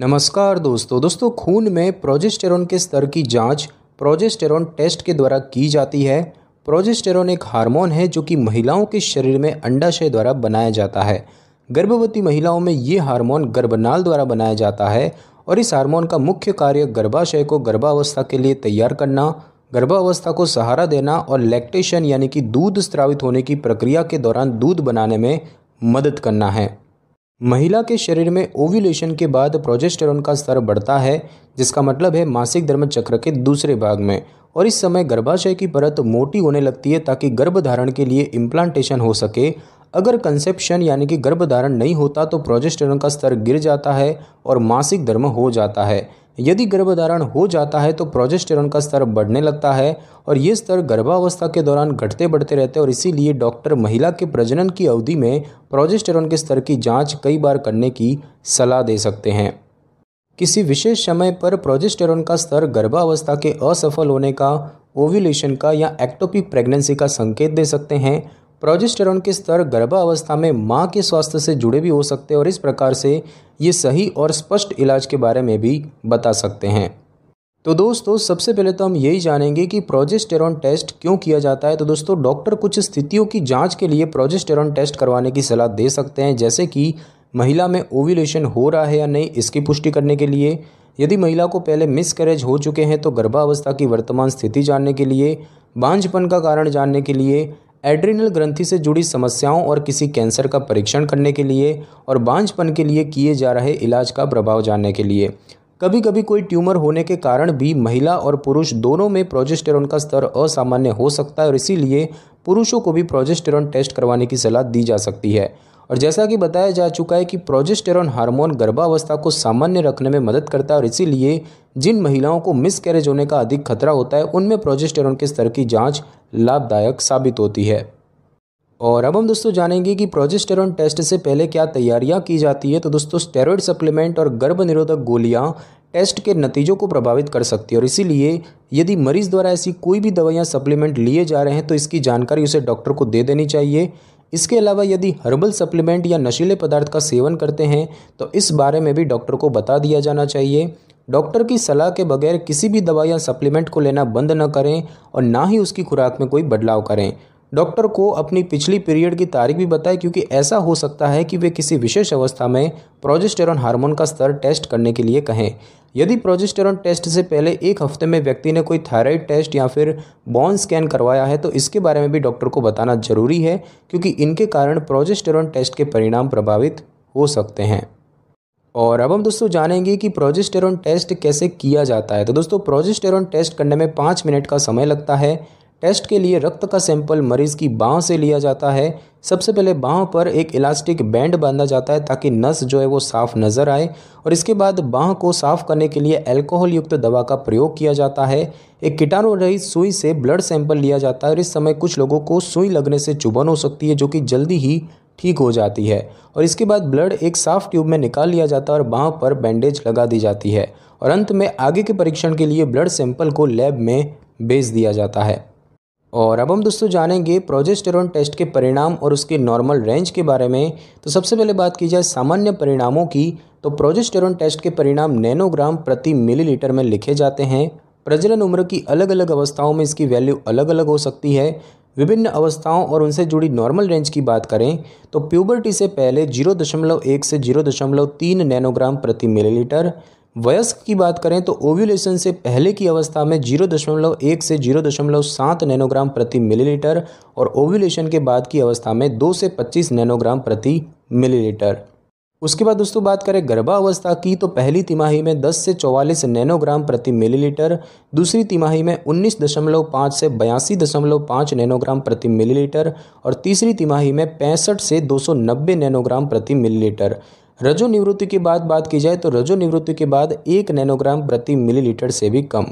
नमस्कार दोस्तों दोस्तों खून में प्रोजेस्टेरोन के स्तर की जांच प्रोजेस्टेरोन टेस्ट के द्वारा की जाती है प्रोजेस्टेरोन एक हार्मोन है जो कि महिलाओं के शरीर में अंडाशय द्वारा बनाया जाता है गर्भवती महिलाओं में ये हार्मोन गर्भनाल द्वारा बनाया जाता है और इस हार्मोन का मुख्य कार्य गर्भाशय को गर्भावस्था के लिए तैयार करना गर्भावस्था को सहारा देना और लैक्टेशन यानी कि दूध स्त्रावित होने की प्रक्रिया के दौरान दूध बनाने में मदद करना है महिला के शरीर में ओव्यूलेशन के बाद प्रोजेस्टेरोन का स्तर बढ़ता है जिसका मतलब है मासिक धर्म चक्र के दूसरे भाग में और इस समय गर्भाशय की परत मोटी होने लगती है ताकि गर्भधारण के लिए इम्प्लांटेशन हो सके अगर कंसेप्शन यानी कि गर्भधारण नहीं होता तो प्रोजेस्टेरोन का स्तर गिर जाता है और मासिक धर्म हो जाता है यदि गर्भधारण हो जाता है तो प्रोजेस्टेरॉन का स्तर बढ़ने लगता है और ये स्तर गर्भावस्था के दौरान घटते बढ़ते रहते हैं और इसीलिए डॉक्टर महिला के प्रजनन की अवधि में प्रोजेस्टेरॉन के स्तर की जांच कई बार करने की सलाह दे सकते हैं किसी विशेष समय पर प्रोजेस्टेरॉन का स्तर गर्भावस्था के असफल होने का ओव्यूलेशन का या एक्टोपिक प्रेगनेंसी का संकेत दे सकते हैं प्रोजेस्टेरॉन के स्तर गर्भावस्था में मां के स्वास्थ्य से जुड़े भी हो सकते हैं और इस प्रकार से ये सही और स्पष्ट इलाज के बारे में भी बता सकते हैं तो दोस्तों सबसे पहले तो हम यही जानेंगे कि प्रोजेस्टेरॉन टेस्ट क्यों किया जाता है तो दोस्तों डॉक्टर कुछ स्थितियों की जांच के लिए प्रोजेस्टेरॉन टेस्ट करवाने की सलाह दे सकते हैं जैसे कि महिला में ओव्यूलेशन हो रहा है या नहीं इसकी पुष्टि करने के लिए यदि महिला को पहले मिसकैरेज हो चुके हैं तो गर्भावस्था की वर्तमान स्थिति जानने के लिए बांझपन का कारण जानने के लिए एड्रिनल ग्रंथि से जुड़ी समस्याओं और किसी कैंसर का परीक्षण करने के लिए और बांझपन के लिए किए जा रहे इलाज का प्रभाव जानने के लिए कभी कभी कोई ट्यूमर होने के कारण भी महिला और पुरुष दोनों में प्रोजेस्टेरॉन का स्तर असामान्य हो सकता है और इसीलिए पुरुषों को भी प्रोजेस्टेरॉन टेस्ट करवाने की सलाह दी जा सकती है और जैसा कि बताया जा चुका है कि प्रोजेस्टेरॉन हार्मोन गर्भावस्था को सामान्य रखने में मदद करता है और इसीलिए जिन महिलाओं को मिस कैरेज होने का अधिक खतरा होता है उनमें प्रोजेस्टेरॉन के स्तर की जांच लाभदायक साबित होती है और अब हम दोस्तों जानेंगे कि प्रोजेस्टेरॉन टेस्ट से पहले क्या तैयारियां की जाती है तो दोस्तों स्टेरॉइड सप्लीमेंट और गर्भ निरोधक गोलियाँ टेस्ट के नतीजों को प्रभावित कर सकती है और इसीलिए यदि मरीज द्वारा ऐसी कोई भी दवाइयाँ सप्लीमेंट लिए जा रहे हैं तो इसकी जानकारी उसे डॉक्टर को दे देनी चाहिए इसके अलावा यदि हर्बल सप्लीमेंट या नशीले पदार्थ का सेवन करते हैं तो इस बारे में भी डॉक्टर को बता दिया जाना चाहिए डॉक्टर की सलाह के बगैर किसी भी दवा या सप्लीमेंट को लेना बंद न करें और ना ही उसकी खुराक में कोई बदलाव करें डॉक्टर को अपनी पिछली पीरियड की तारीख भी बताएं क्योंकि ऐसा हो सकता है कि वे किसी विशेष अवस्था में प्रोजेस्टेरॉन हार्मोन का स्तर टेस्ट करने के लिए कहें यदि प्रोजेस्टेरॉन टेस्ट से पहले एक हफ्ते में व्यक्ति ने कोई थायराइड टेस्ट या फिर बॉन स्कैन करवाया है तो इसके बारे में भी डॉक्टर को बताना जरूरी है क्योंकि इनके कारण प्रोजेस्टेरॉन टेस्ट के परिणाम प्रभावित हो सकते हैं और अब हम दोस्तों जानेंगे कि प्रोजेस्टेरॉन टेस्ट कैसे किया जाता है तो दोस्तों प्रोजेस्टेरॉन टेस्ट करने में पाँच मिनट का समय लगता है टेस्ट के लिए रक्त का सैंपल मरीज़ की बाँह से लिया जाता है सबसे पहले बाँह पर एक इलास्टिक बैंड बांधा जाता है ताकि नस जो है वो साफ़ नज़र आए और इसके बाद बाँह को साफ़ करने के लिए अल्कोहल युक्त दवा का प्रयोग किया जाता है एक कीटाणु रहित सुई से ब्लड सैंपल लिया जाता है और इस समय कुछ लोगों को सुई लगने से चुभन हो सकती है जो कि जल्दी ही ठीक हो जाती है और इसके बाद ब्लड एक साफ ट्यूब में निकाल लिया जाता है और बाँह पर बैंडेज लगा दी जाती है और अंत में आगे के परीक्षण के लिए ब्लड सैंपल को लैब में भेज दिया जाता है और अब हम दोस्तों जानेंगे प्रोजेस्टेरोन टेस्ट के परिणाम और उसके नॉर्मल रेंज के बारे में तो सबसे पहले बात की जाए सामान्य परिणामों की तो प्रोजेस्टेरोन टेस्ट के परिणाम नैनोग्राम प्रति मिलीलीटर में लिखे जाते हैं प्रजनन उम्र की अलग अलग अवस्थाओं में इसकी वैल्यू अलग अलग हो सकती है विभिन्न अवस्थाओं और उनसे जुड़ी नॉर्मल रेंज की बात करें तो प्यूबर्टी से पहले 0.1 से 0.3 नैनोग्राम प्रति मिलीलीटर वयस्क की बात करें तो ओव्यूलेशन से पहले की अवस्था में 0.1 से 0.7 नैनोग्राम प्रति मिलीलीटर और ओव्यूलेशन के बाद की अवस्था में 2 से 25 नैनोग्राम प्रति मिलीलीटर उसके बाद दोस्तों बात करें गर्भावस्था की तो पहली तिमाही में 10 से 44 नैनोग्राम प्रति मिलीलीटर दूसरी तिमाही में 19.5 से बयासी दशमलव नैनोग्राम प्रति मिलीलीटर और तीसरी तिमाही में पैंसठ से 290 नैनोग्राम प्रति मिलीलीटर रजो निवृत्ति के बाद बात की जाए तो रजो निवृत्ति के बाद एक नैनोग्राम प्रति मिलीलीटर से भी कम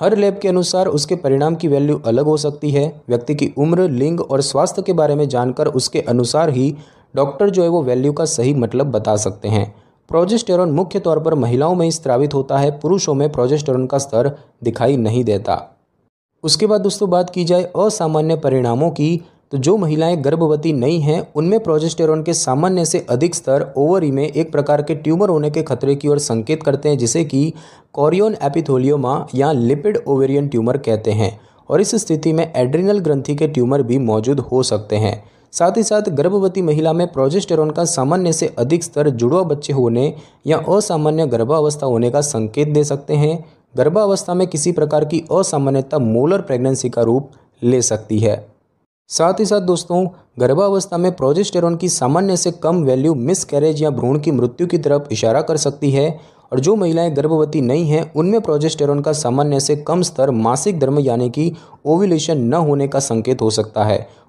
हर लैब के अनुसार उसके परिणाम की वैल्यू अलग हो सकती है व्यक्ति की उम्र लिंग और स्वास्थ्य के बारे में जानकर उसके अनुसार ही डॉक्टर जो है वो वैल्यू का सही मतलब बता सकते हैं प्रोजेस्टेरॉन मुख्य तौर पर महिलाओं में स्त्रावित होता है पुरुषों में प्रोजेस्टेरॉन का स्तर दिखाई नहीं देता उसके बाद दोस्तों बात की जाए असामान्य परिणामों की तो जो महिलाएं गर्भवती नहीं हैं उनमें प्रोजेस्टेरॉन के सामान्य से अधिक स्तर ओवरी में एक प्रकार के ट्यूमर होने के खतरे की ओर संकेत करते हैं जिसे कि कॉरियोन एपिथोलियोमा या लिपिड ओवेरियन ट्यूमर कहते हैं और इस स्थिति में एड्रिनल ग्रंथि के ट्यूमर भी मौजूद हो सकते हैं साथ ही साथ गर्भवती महिला में प्रोजेस्टेरोन का सामान्य से अधिक स्तर जुड़वा बच्चे होने या असामान्य गर्भावस्था होने का संकेत दे सकते हैं गर्भावस्था में किसी प्रकार की असामान्यता मोलर प्रेगनेंसी का रूप ले सकती है साथ ही साथ दोस्तों गर्भावस्था में प्रोजेस्टेरोन की सामान्य से कम वैल्यू मिस कैरेज या भ्रूण की मृत्यु की तरफ इशारा कर सकती है और जो महिलाएं गर्भवती नहीं हैं उनमें प्रोजेस्टेरोन का सामान्य से कम स्तर मासिक धर्म यानी कि ओविलेशन न होने का संकेत हो सकता है